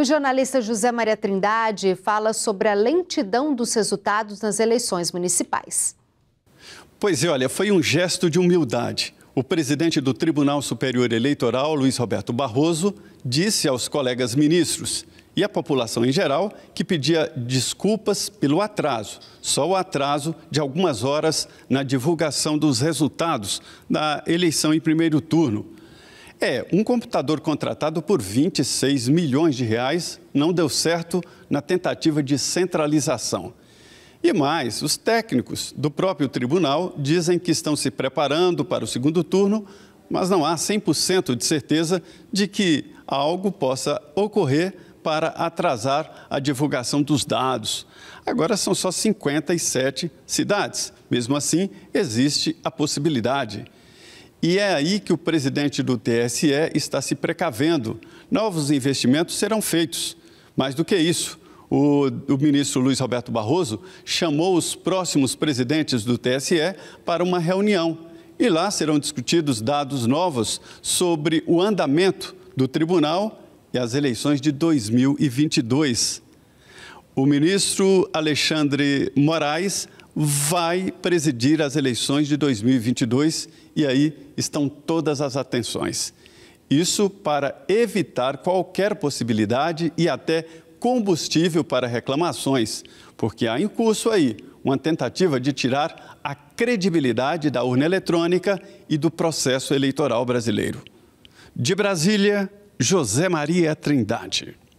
O jornalista José Maria Trindade fala sobre a lentidão dos resultados nas eleições municipais. Pois é, olha, foi um gesto de humildade. O presidente do Tribunal Superior Eleitoral, Luiz Roberto Barroso, disse aos colegas ministros e à população em geral que pedia desculpas pelo atraso, só o atraso de algumas horas na divulgação dos resultados da eleição em primeiro turno. É, um computador contratado por 26 milhões de reais não deu certo na tentativa de centralização. E mais, os técnicos do próprio tribunal dizem que estão se preparando para o segundo turno, mas não há 100% de certeza de que algo possa ocorrer para atrasar a divulgação dos dados. Agora são só 57 cidades. Mesmo assim, existe a possibilidade. E é aí que o presidente do TSE está se precavendo. Novos investimentos serão feitos. Mais do que isso, o, o, ministro Luiz Roberto Barroso chamou os próximos presidentes do TSE para uma reunião. E lá serão discutidos dados novos sobre o andamento do tribunal e as eleições de 2022. O ministro Alexandre Moraes vai presidir as eleições de 2022 e aí estão todas as atenções. Isso para evitar qualquer possibilidade e até combustível para reclamações, porque há em curso aí uma tentativa de tirar a credibilidade da urna eletrônica e do processo eleitoral brasileiro. De Brasília, José Maria Trindade.